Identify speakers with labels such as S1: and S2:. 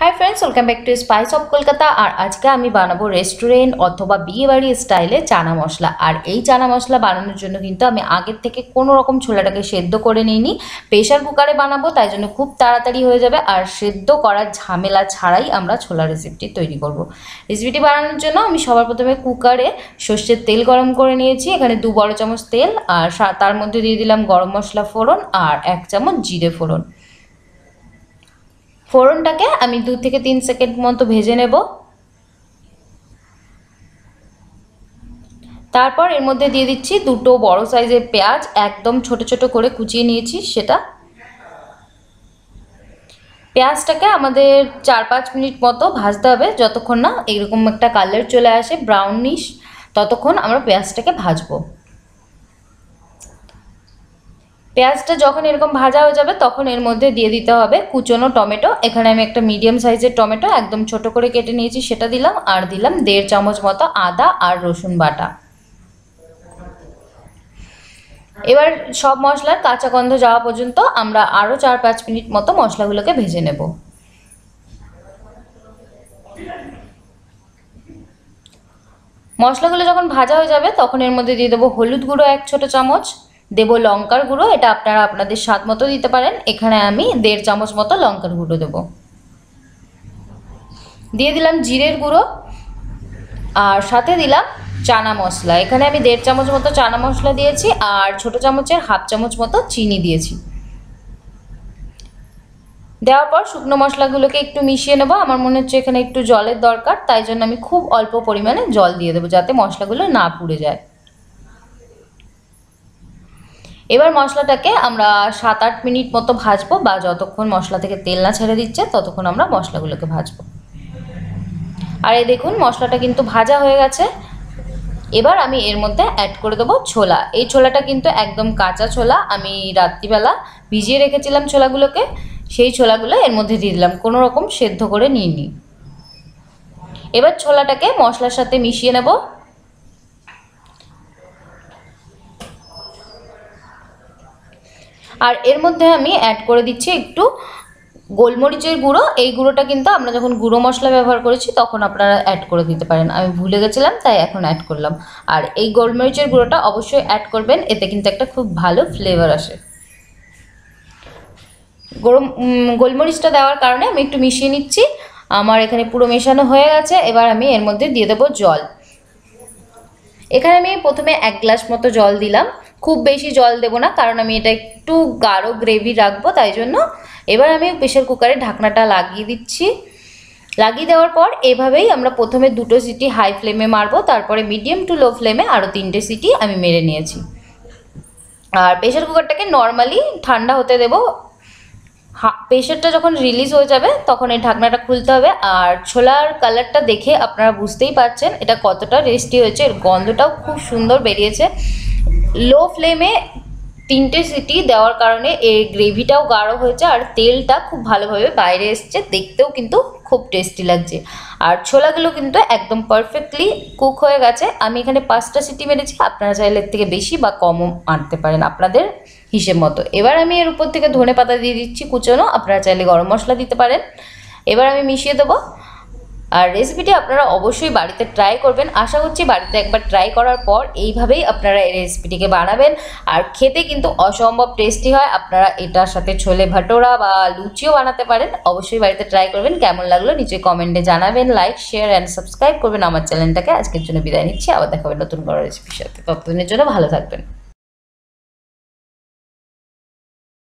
S1: High friends welcome back to spice of Kolkata আর আজকে আমি বানাবো রেস্টুরেন্ট অথবা বিয়েবাড়ি স্টাইলে চানা মশলা আর এই চানা মশলা বানানোর জন্য কিন্তু আমি আগের থেকে কোনো রকম ছোলাটাকে সেদ্ধ করে নিইনি প্রেশার কুকারে বানাবো তাই জন্য খুব তাড়াতাড়ি হয়ে যাবে আর সেদ্ধ করার ঝামেলা ছাড়াই আমরা ছোলা রেসিপিটি তৈরি করব। রেসিপিটি বানানোর জন্য আমি সবার প্রথমে কুকারে সর্ষের তেল গরম করে নিয়েছি এখানে দু বড় চামচ তেল আর তার মধ্যে দিয়ে দিলাম গরম মশলা ফোড়ন আর এক চামচ জিরে ফোড়ন ফোড়নটাকে আমি দু থেকে তিন সেকেন্ড মতো ভেজে নেব তারপর এর মধ্যে দিয়ে দিচ্ছি দুটো বড় সাইজের পেঁয়াজ একদম ছোট ছোট করে কুচিয়ে নিয়েছি সেটা পেঁয়াজটাকে আমাদের চার পাঁচ মিনিট মতো ভাজতে হবে যতক্ষণ না এরকম একটা কালার চলে আসে ব্রাউনিশ ততক্ষণ আমরা পেঁয়াজটাকে ভাজবো পেঁয়াজটা যখন এরকম ভাজা হয়ে যাবে তখন এর মধ্যে দিয়ে দিতে হবে কুচনো টমেটো এখানে আমি একটা মিডিয়াম সাইজের টমেটো একদম ছোট করে কেটে নিয়েছি সেটা দিলাম আর দিলাম দেড় চামচ মতো আদা আর রসুন বাটা এবার সব মশলার কাঁচা গন্ধ যাওয়া পর্যন্ত আমরা আরও চার পাঁচ মিনিট মতো মশলাগুলোকে ভেজে নেব মশলাগুলো যখন ভাজা হয়ে যাবে তখন এর মধ্যে দিয়ে দেবো হলুদ গুঁড়ো এক ছোটো চামচ দেব লঙ্কার গুঁড়ো এটা আপনারা আপনাদের স্বাদ মতো দিতে পারেন এখানে আমি দেড় চামচ মতো লঙ্কার গুঁড়ো দেব দিয়ে দিলাম জিরের গুঁড়ো আর সাথে দিলাম চানা মশলা এখানে আমি দেড় চামচ মতো চানা মশলা দিয়েছি আর ছোট চামচের হাফ চামচ মতো চিনি দিয়েছি দেওয়ার পর শুকনো মশলাগুলোকে একটু মিশিয়ে নেবো আমার মনে হচ্ছে এখানে একটু জলের দরকার তাই জন্য আমি খুব অল্প পরিমাণে জল দিয়ে দেবো যাতে মশলাগুলো না পুড়ে যায় এবার মশলাটাকে আমরা সাত আট মিনিট মতো ভাজবো বা যতক্ষণ মশলা থেকে তেল না ছেড়ে দিচ্ছে ততক্ষণ আমরা মশলাগুলোকে ভাজবো আর এই দেখুন মশলাটা কিন্তু ভাজা হয়ে গেছে এবার আমি এর মধ্যে অ্যাড করে দেবো ছোলা এই ছোলাটা কিন্তু একদম কাঁচা ছোলা আমি রাত্রিবেলা ভিজিয়ে রেখেছিলাম ছোলাগুলোকে সেই ছোলাগুলো এর মধ্যে দিয়ে দিলাম কোনো রকম সেদ্ধ করে নিয়ে নিই এবার ছোলাটাকে মশলার সাথে মিশিয়ে নেবো আর এর মধ্যে আমি অ্যাড করে দিচ্ছি একটু গোলমরিচের গুঁড়ো এই গুঁড়োটা কিন্তু আমরা যখন গুঁড়ো মশলা ব্যবহার করেছি তখন আপনারা অ্যাড করে দিতে পারেন আমি ভুলে গেছিলাম তাই এখন অ্যাড করলাম আর এই গোলমরিচের গুঁড়োটা অবশ্যই অ্যাড করবেন এতে কিন্তু একটা খুব ভালো ফ্লেভার আসে গরম গোলমরিচটা দেওয়ার কারণে আমি একটু মিশিয়ে নিচ্ছি আমার এখানে পুরো মেশানো হয়ে গেছে এবার আমি এর মধ্যে দিয়ে দেবো জল এখানে আমি প্রথমে এক গ্লাস মতো জল দিলাম খুব বেশি জল দেবো না কারণ আমি এটা একটু গাঢ় গ্রেভি রাখবো তাই জন্য এবার আমি প্রেশার কুকারে ঢাকনাটা লাগিয়ে দিচ্ছি লাগিয়ে দেওয়ার পর এভাবেই আমরা প্রথমে দুটো সিটি হাই ফ্লেমে মারবো তারপরে মিডিয়াম টু লো ফ্লেমে আরও তিনটে সিটি আমি মেরে নিয়েছি আর প্রেশার কুকারটাকে নর্মালি ঠান্ডা হতে দেবো প্রেশারটা যখন রিলিজ হয়ে যাবে তখন এই ঢাকনাটা খুলতে হবে আর ছোলার কালারটা দেখে আপনারা বুঝতেই পারছেন এটা কতটা রেস্টি হয়েছে এর গন্ধটাও খুব সুন্দর বেরিয়েছে লো ফ্লেমে তিনটে সিটি দেওয়ার কারণে এর গ্রেভিটাও গাঢ় হয়েছে আর তেলটা খুব ভালোভাবে বাইরে এসছে দেখতেও কিন্তু খুব টেস্টি লাগছে আর ছোলাগুলো কিন্তু একদম পারফেক্টলি কুক হয়ে গেছে আমি এখানে পাঁচটা সিটি মেরেছি আপনারা চাইলে এর থেকে বেশি বা কমও আনতে পারেন আপনাদের হিসেব মতো এবার আমি এর উপর থেকে ধনে পাতা দিয়ে দিচ্ছি কুচনো আপনারা চাইলে গরম মশলা দিতে পারেন এবার আমি মিশিয়ে দেবো আর রেসিপিটি আপনারা অবশ্যই বাড়িতে ট্রাই করবেন আশা করছি বাড়িতে একবার ট্রাই করার পর এইভাবেই আপনারা এই রেসিপিটিকে বানাবেন আর খেতে কিন্তু অসম্ভব টেস্টি হয় আপনারা এটার সাথে ছোলে ভাটোরা বা লুচিও বানাতে পারেন অবশ্যই বাড়িতে ট্রাই করবেন কেমন লাগলো নিচে কমেন্টে জানাবেন লাইক শেয়ার অ্যান্ড সাবস্ক্রাইব করবেন আমার চ্যানেলটাকে আজকের জন্য বিদায় নিচ্ছি আবার দেখাবেন নতুন বড় রেসিপির সাথে ততদিনের জন্য ভালো থাকবেন